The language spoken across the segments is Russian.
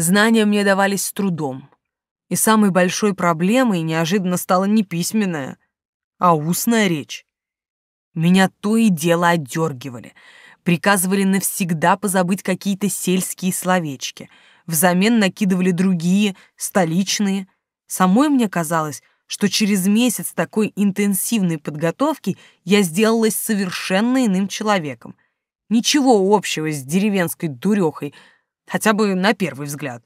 Знания мне давались с трудом. И самой большой проблемой неожиданно стала не письменная, а устная речь. Меня то и дело отдергивали, приказывали навсегда позабыть какие-то сельские словечки, взамен накидывали другие, столичные. Самой мне казалось, что через месяц такой интенсивной подготовки я сделалась совершенно иным человеком. Ничего общего с деревенской дурехой — хотя бы на первый взгляд.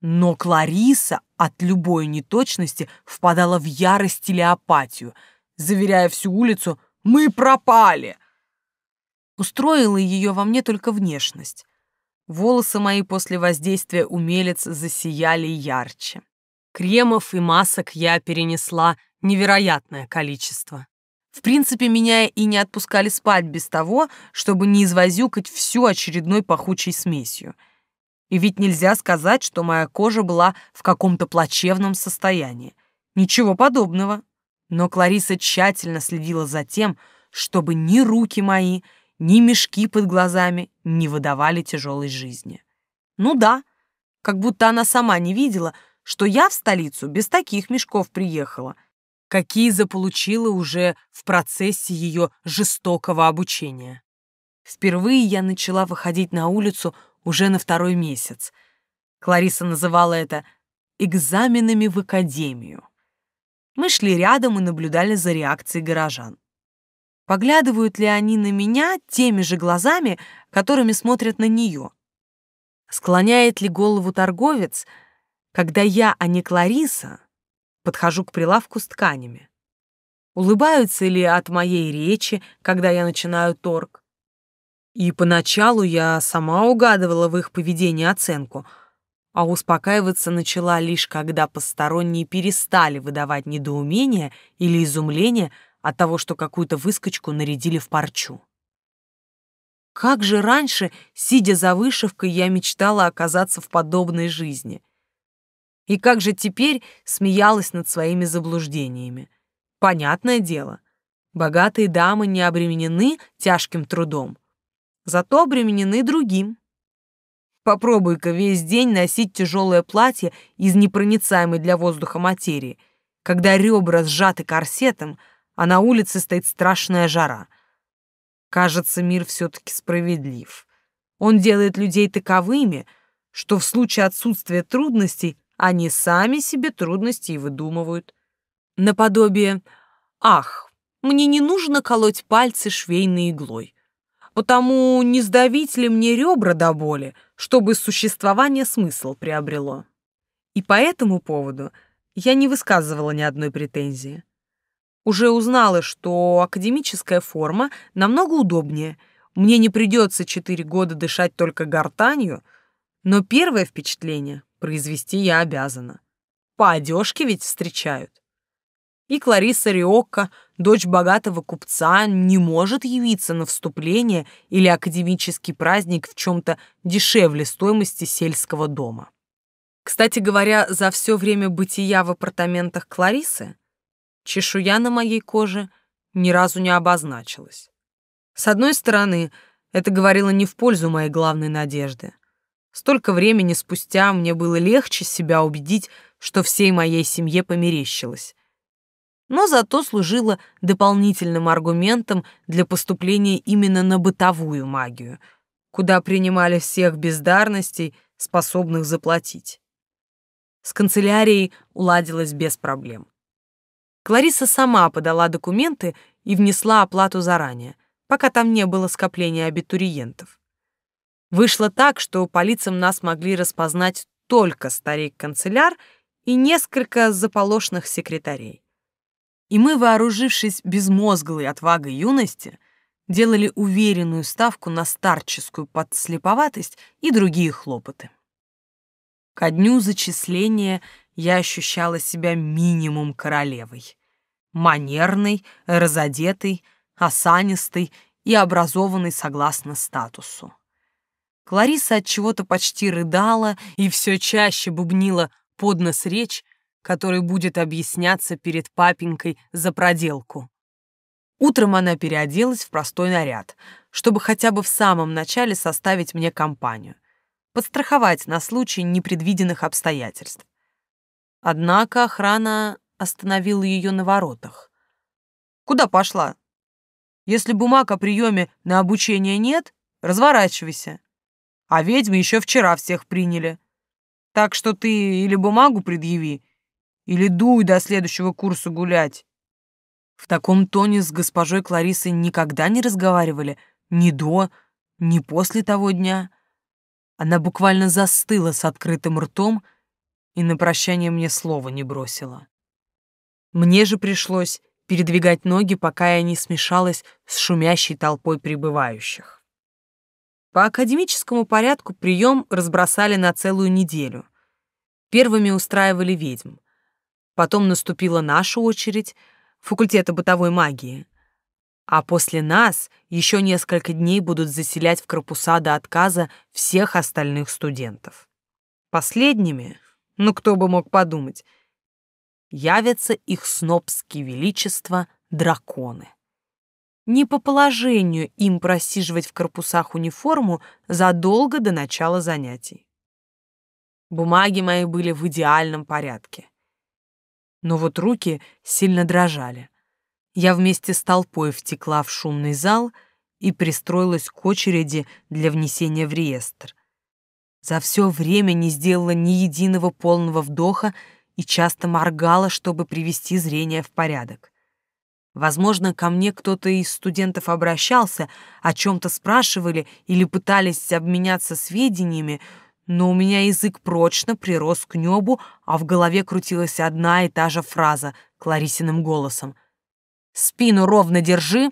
Но Клариса от любой неточности впадала в ярость или апатию, заверяя всю улицу «Мы пропали!». Устроила ее во мне только внешность. Волосы мои после воздействия умелец засияли ярче. Кремов и масок я перенесла невероятное количество. В принципе, меня и не отпускали спать без того, чтобы не извозюкать всю очередной пахучей смесью — и ведь нельзя сказать, что моя кожа была в каком-то плачевном состоянии. Ничего подобного. Но Клариса тщательно следила за тем, чтобы ни руки мои, ни мешки под глазами не выдавали тяжелой жизни. Ну да, как будто она сама не видела, что я в столицу без таких мешков приехала, какие заполучила уже в процессе ее жестокого обучения. Впервые я начала выходить на улицу уже на второй месяц. Клариса называла это «экзаменами в академию». Мы шли рядом и наблюдали за реакцией горожан. Поглядывают ли они на меня теми же глазами, которыми смотрят на нее? Склоняет ли голову торговец, когда я, а не Клариса, подхожу к прилавку с тканями? Улыбаются ли от моей речи, когда я начинаю торг? И поначалу я сама угадывала в их поведении оценку, а успокаиваться начала лишь когда посторонние перестали выдавать недоумение или изумление от того, что какую-то выскочку нарядили в парчу. Как же раньше, сидя за вышивкой, я мечтала оказаться в подобной жизни. И как же теперь смеялась над своими заблуждениями. Понятное дело, богатые дамы не обременены тяжким трудом, зато обременены другим. Попробуй-ка весь день носить тяжелое платье из непроницаемой для воздуха материи, когда ребра сжаты корсетом, а на улице стоит страшная жара. Кажется, мир все-таки справедлив. Он делает людей таковыми, что в случае отсутствия трудностей они сами себе трудности и выдумывают. Наподобие «Ах, мне не нужно колоть пальцы швейной иглой» потому не сдавить ли мне ребра до боли, чтобы существование смысл приобрело. И по этому поводу я не высказывала ни одной претензии. Уже узнала, что академическая форма намного удобнее. Мне не придется четыре года дышать только гортанью, но первое впечатление произвести я обязана. По одежке ведь встречают. И Клариса Риокко дочь богатого купца не может явиться на вступление или академический праздник в чем-то дешевле стоимости сельского дома. Кстати говоря, за все время бытия в апартаментах Кларисы чешуя на моей коже ни разу не обозначилась. С одной стороны, это говорило не в пользу моей главной надежды. Столько времени спустя мне было легче себя убедить, что всей моей семье померещилось но зато служила дополнительным аргументом для поступления именно на бытовую магию, куда принимали всех бездарностей, способных заплатить. С канцелярией уладилось без проблем. Клариса сама подала документы и внесла оплату заранее, пока там не было скопления абитуриентов. Вышло так, что по лицам нас могли распознать только старик-канцеляр и несколько заполошных секретарей и мы, вооружившись безмозглой отвагой юности, делали уверенную ставку на старческую подслеповатость и другие хлопоты. Ко дню зачисления я ощущала себя минимум королевой. Манерной, разодетой, осанистой и образованной согласно статусу. Клариса от чего-то почти рыдала и все чаще бубнила под нос речь, который будет объясняться перед папенькой за проделку. Утром она переоделась в простой наряд, чтобы хотя бы в самом начале составить мне компанию, подстраховать на случай непредвиденных обстоятельств. Однако охрана остановила ее на воротах. «Куда пошла? Если бумаг о приеме на обучение нет, разворачивайся. А ведьмы еще вчера всех приняли. Так что ты или бумагу предъяви, или дуй до следующего курса гулять. В таком тоне с госпожой Кларисой никогда не разговаривали, ни до, ни после того дня. Она буквально застыла с открытым ртом и на прощание мне слова не бросила. Мне же пришлось передвигать ноги, пока я не смешалась с шумящей толпой прибывающих. По академическому порядку прием разбросали на целую неделю. Первыми устраивали ведьм. Потом наступила наша очередь, факультета бытовой магии. А после нас еще несколько дней будут заселять в корпуса до отказа всех остальных студентов. Последними, ну кто бы мог подумать, явятся их снобские величества драконы. Не по положению им просиживать в корпусах униформу задолго до начала занятий. Бумаги мои были в идеальном порядке но вот руки сильно дрожали. Я вместе с толпой втекла в шумный зал и пристроилась к очереди для внесения в реестр. За все время не сделала ни единого полного вдоха и часто моргала, чтобы привести зрение в порядок. Возможно, ко мне кто-то из студентов обращался, о чем-то спрашивали или пытались обменяться сведениями, но у меня язык прочно прирос к небу, а в голове крутилась одна и та же фраза Кларисиным голосом. «Спину ровно держи,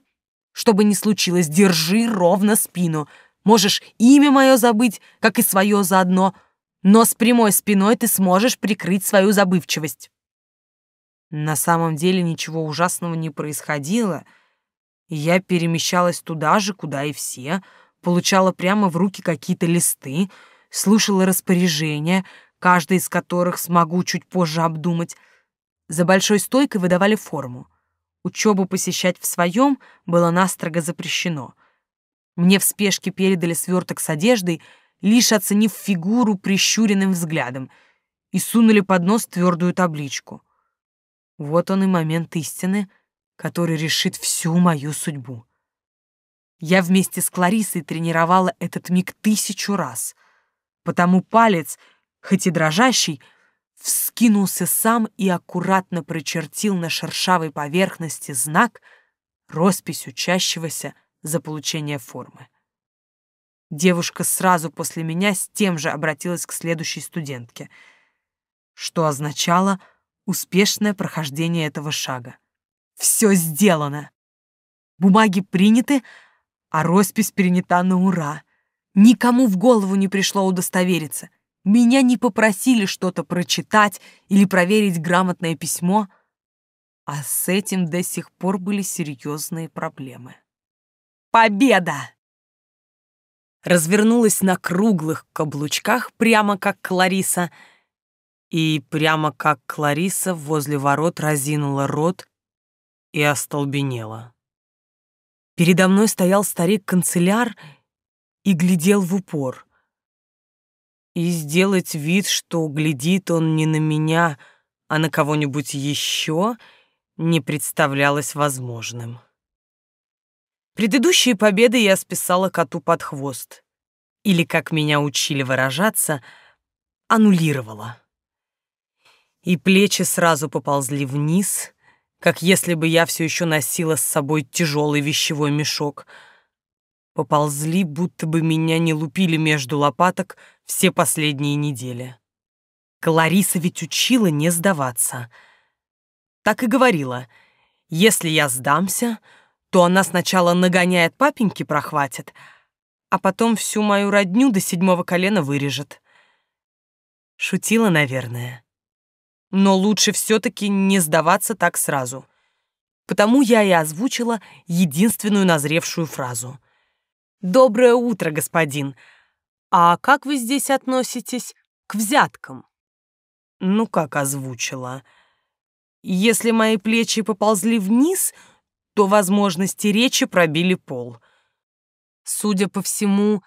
что бы ни случилось, держи ровно спину. Можешь имя мое забыть, как и свое заодно, но с прямой спиной ты сможешь прикрыть свою забывчивость». На самом деле ничего ужасного не происходило. Я перемещалась туда же, куда и все, получала прямо в руки какие-то листы — слушала распоряжения, каждый из которых смогу чуть позже обдумать. За большой стойкой выдавали форму. Учебу посещать в своем было настрого запрещено. Мне в спешке передали сверток с одеждой, лишь оценив фигуру прищуренным взглядом, и сунули под нос твердую табличку. Вот он и момент истины, который решит всю мою судьбу. Я вместе с Кларисой тренировала этот миг тысячу раз — потому палец, хоть и дрожащий, вскинулся сам и аккуратно прочертил на шершавой поверхности знак, роспись учащегося за получение формы. Девушка сразу после меня с тем же обратилась к следующей студентке, что означало успешное прохождение этого шага. Все сделано! Бумаги приняты, а роспись перенята на ура. Никому в голову не пришло удостовериться. Меня не попросили что-то прочитать или проверить грамотное письмо. А с этим до сих пор были серьезные проблемы. Победа! Развернулась на круглых каблучках, прямо как Клариса, и прямо как Клариса возле ворот разинула рот и остолбенела. Передо мной стоял старик-канцеляр — и глядел в упор. И сделать вид, что глядит он не на меня, а на кого-нибудь еще, не представлялось возможным. Предыдущие победы я списала коту под хвост. Или, как меня учили выражаться, аннулировала. И плечи сразу поползли вниз, как если бы я все еще носила с собой тяжелый вещевой мешок — поползли, будто бы меня не лупили между лопаток все последние недели. Клариса ведь учила не сдаваться. Так и говорила, если я сдамся, то она сначала нагоняет папеньки прохватит, а потом всю мою родню до седьмого колена вырежет. Шутила, наверное. Но лучше все-таки не сдаваться так сразу. Потому я и озвучила единственную назревшую фразу — «Доброе утро, господин. А как вы здесь относитесь к взяткам?» «Ну как озвучила. Если мои плечи поползли вниз, то возможности речи пробили пол. Судя по всему,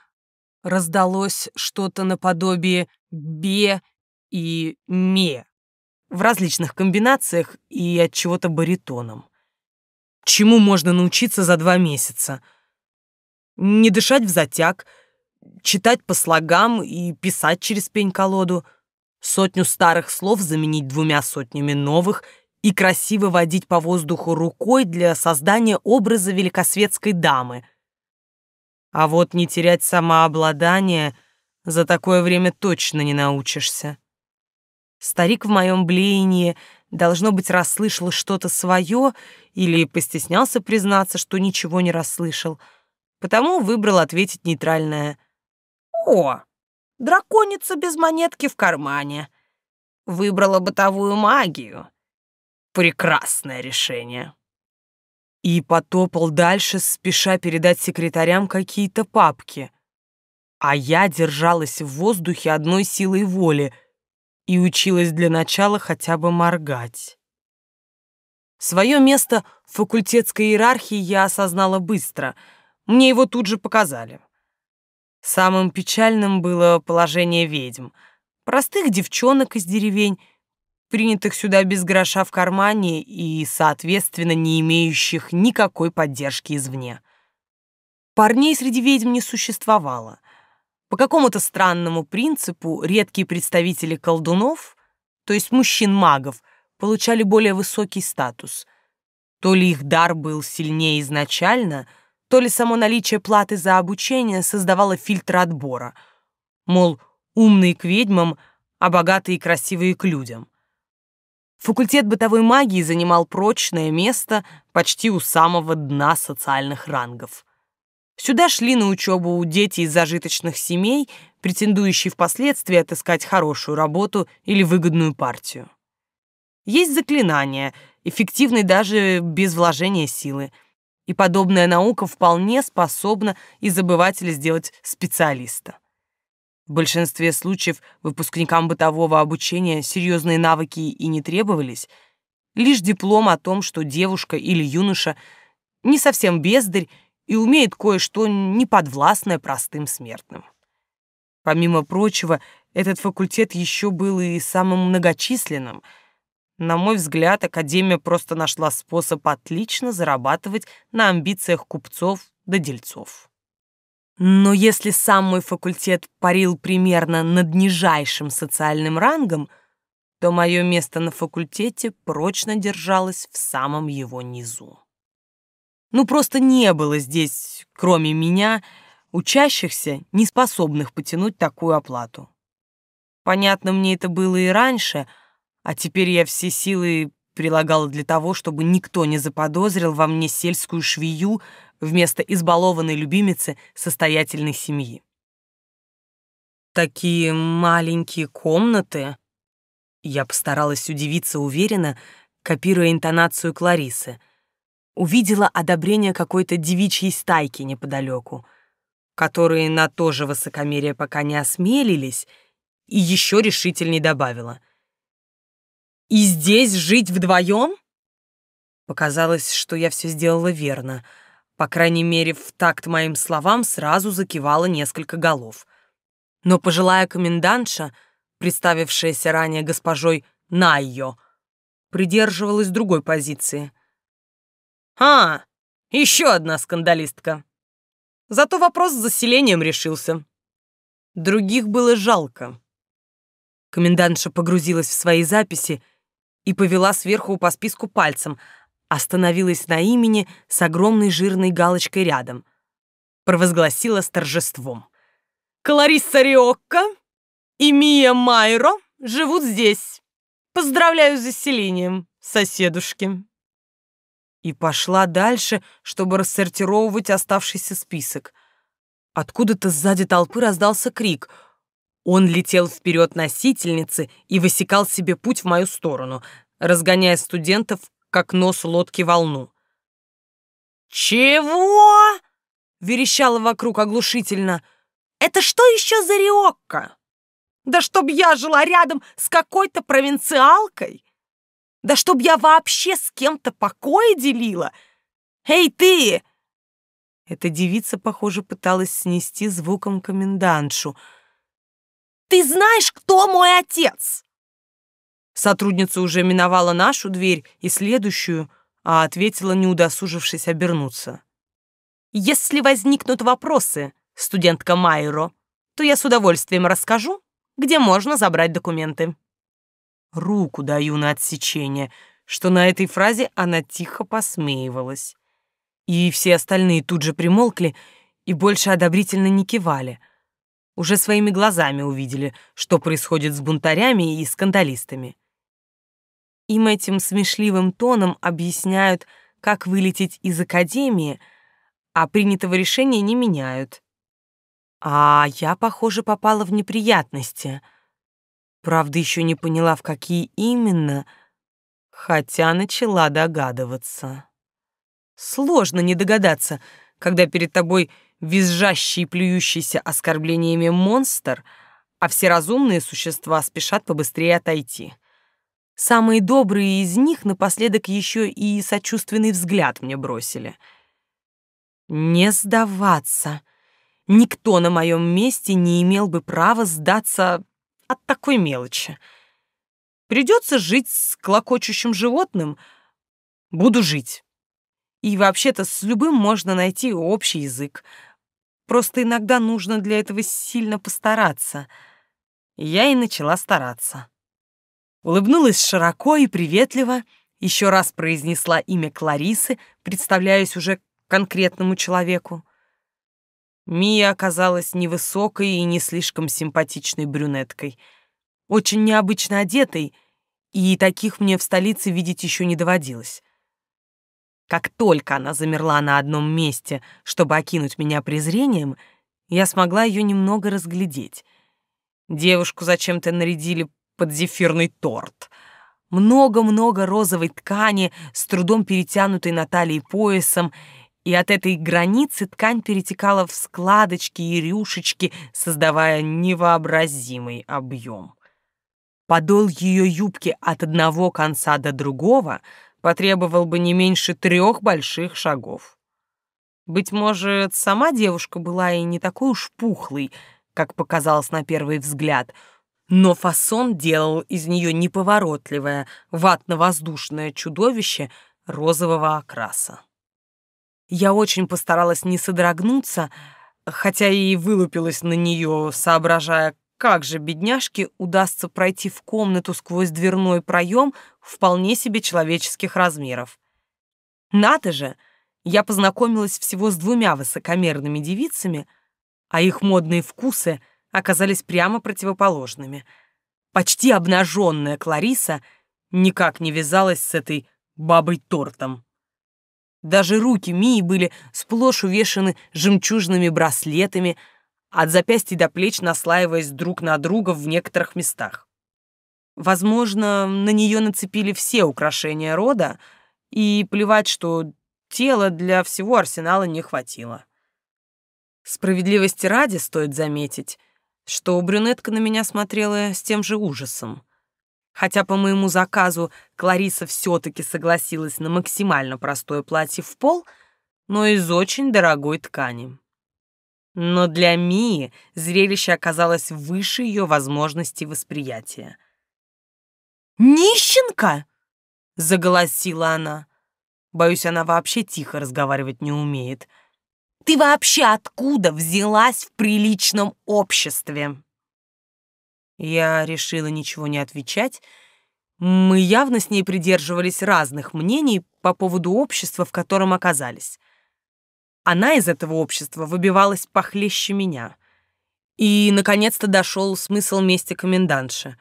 раздалось что-то наподобие «бе» и «ме» в различных комбинациях и от чего-то баритоном. Чему можно научиться за два месяца — не дышать в затяг, читать по слогам и писать через пень-колоду, сотню старых слов заменить двумя сотнями новых и красиво водить по воздуху рукой для создания образа великосветской дамы. А вот не терять самообладание за такое время точно не научишься. Старик в моем блеянии, должно быть, расслышал что-то свое или постеснялся признаться, что ничего не расслышал — потому выбрал ответить нейтральное. «О, драконица без монетки в кармане. Выбрала бытовую магию. Прекрасное решение». И потопал дальше, спеша передать секретарям какие-то папки. А я держалась в воздухе одной силой воли и училась для начала хотя бы моргать. Свое место в факультетской иерархии я осознала быстро — мне его тут же показали. Самым печальным было положение ведьм. Простых девчонок из деревень, принятых сюда без гроша в кармане и, соответственно, не имеющих никакой поддержки извне. Парней среди ведьм не существовало. По какому-то странному принципу редкие представители колдунов, то есть мужчин-магов, получали более высокий статус. То ли их дар был сильнее изначально — то ли само наличие платы за обучение создавало фильтр отбора. Мол, умные к ведьмам, а богатые и красивые к людям. Факультет бытовой магии занимал прочное место почти у самого дна социальных рангов. Сюда шли на учебу дети из зажиточных семей, претендующие впоследствии отыскать хорошую работу или выгодную партию. Есть заклинания, эффективные даже без вложения силы — и подобная наука вполне способна из обывателя сделать специалиста. В большинстве случаев выпускникам бытового обучения серьезные навыки и не требовались, лишь диплом о том, что девушка или юноша не совсем бездарь и умеет кое-что неподвластное простым смертным. Помимо прочего, этот факультет еще был и самым многочисленным — на мой взгляд, Академия просто нашла способ отлично зарабатывать на амбициях купцов да дельцов. Но если сам мой факультет парил примерно над нижайшим социальным рангом, то мое место на факультете прочно держалось в самом его низу. Ну, просто не было здесь, кроме меня, учащихся, не способных потянуть такую оплату. Понятно мне это было и раньше — а теперь я все силы прилагала для того, чтобы никто не заподозрил во мне сельскую швею вместо избалованной любимицы состоятельной семьи. Такие маленькие комнаты. Я постаралась удивиться уверенно, копируя интонацию Кларисы. Увидела одобрение какой-то девичьей стайки неподалеку, которые на то же высокомерие пока не осмелились, и еще решительней добавила — и здесь жить вдвоем? Показалось, что я все сделала верно. По крайней мере, в такт моим словам сразу закивало несколько голов. Но пожилая комендантша, представившаяся ранее госпожой Найо, придерживалась другой позиции. «А, еще одна скандалистка!» Зато вопрос с заселением решился. Других было жалко. Комендантша погрузилась в свои записи — и повела сверху по списку пальцем, остановилась на имени с огромной жирной галочкой рядом. Провозгласила с торжеством. «Кларисса Риокко и Мия Майро живут здесь. Поздравляю с заселением, соседушки!» И пошла дальше, чтобы рассортировывать оставшийся список. Откуда-то сзади толпы раздался крик — он летел вперед носительницы и высекал себе путь в мою сторону, разгоняя студентов, как нос лодки волну. «Чего?» — верещала вокруг оглушительно. «Это что еще за Риокко? Да чтоб я жила рядом с какой-то провинциалкой! Да чтоб я вообще с кем-то покоя делила! Эй, ты!» Эта девица, похоже, пыталась снести звуком комендантшу — ты знаешь, кто мой отец?» Сотрудница уже миновала нашу дверь и следующую, а ответила, не удосужившись обернуться. «Если возникнут вопросы, студентка Майро, то я с удовольствием расскажу, где можно забрать документы». Руку даю на отсечение, что на этой фразе она тихо посмеивалась. И все остальные тут же примолкли и больше одобрительно не кивали — уже своими глазами увидели, что происходит с бунтарями и скандалистами. Им этим смешливым тоном объясняют, как вылететь из академии, а принятого решения не меняют. А я, похоже, попала в неприятности. Правда, еще не поняла, в какие именно, хотя начала догадываться. Сложно не догадаться, когда перед тобой визжащий плюющийся оскорблениями монстр, а все разумные существа спешат побыстрее отойти. Самые добрые из них напоследок еще и сочувственный взгляд мне бросили. «Не сдаваться!» Никто на моем месте не имел бы права сдаться от такой мелочи. Придется жить с клокочущим животным. Буду жить. И вообще-то с любым можно найти общий язык. Просто иногда нужно для этого сильно постараться. Я и начала стараться. Улыбнулась широко и приветливо, еще раз произнесла имя Кларисы, представляясь уже конкретному человеку. Мия оказалась невысокой и не слишком симпатичной брюнеткой, очень необычно одетой, и таких мне в столице видеть еще не доводилось. Как только она замерла на одном месте, чтобы окинуть меня презрением, я смогла ее немного разглядеть. Девушку зачем-то нарядили под зефирный торт. Много-много розовой ткани, с трудом перетянутой на талии поясом, и от этой границы ткань перетекала в складочки и рюшечки, создавая невообразимый объем. Подол ее юбки от одного конца до другого потребовал бы не меньше трех больших шагов. Быть может, сама девушка была и не такой уж пухлой, как показалось на первый взгляд, но фасон делал из нее неповоротливое, ватно-воздушное чудовище розового окраса. Я очень постаралась не содрогнуться, хотя и вылупилась на нее, соображая, как же бедняжке удастся пройти в комнату сквозь дверной проем вполне себе человеческих размеров. Надо же, я познакомилась всего с двумя высокомерными девицами, а их модные вкусы оказались прямо противоположными. Почти обнаженная Клариса никак не вязалась с этой бабой-тортом. Даже руки Мии были сплошь увешаны жемчужными браслетами — от запястья до плеч наслаиваясь друг на друга в некоторых местах. Возможно, на нее нацепили все украшения рода, и плевать, что тела для всего арсенала не хватило. Справедливости ради стоит заметить, что брюнетка на меня смотрела с тем же ужасом. Хотя по моему заказу Клариса все-таки согласилась на максимально простое платье в пол, но из очень дорогой ткани. Но для Мии зрелище оказалось выше ее возможностей восприятия. «Нищенка!» — заголосила она. Боюсь, она вообще тихо разговаривать не умеет. «Ты вообще откуда взялась в приличном обществе?» Я решила ничего не отвечать. Мы явно с ней придерживались разных мнений по поводу общества, в котором оказались. Она из этого общества выбивалась похлеще меня. И, наконец-то, дошел смысл мести комендантши.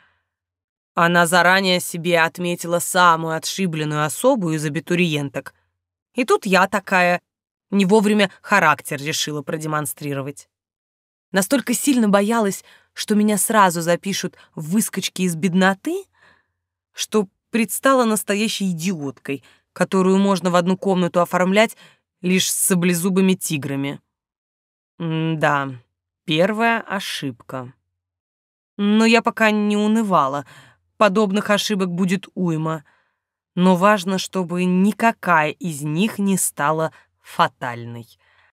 Она заранее себе отметила самую отшибленную особу из абитуриенток. И тут я такая, не вовремя характер решила продемонстрировать. Настолько сильно боялась, что меня сразу запишут в выскочки из бедноты, что предстала настоящей идиоткой, которую можно в одну комнату оформлять лишь с саблезубыми тиграми. М да, первая ошибка. Но я пока не унывала. Подобных ошибок будет уйма. Но важно, чтобы никакая из них не стала фатальной.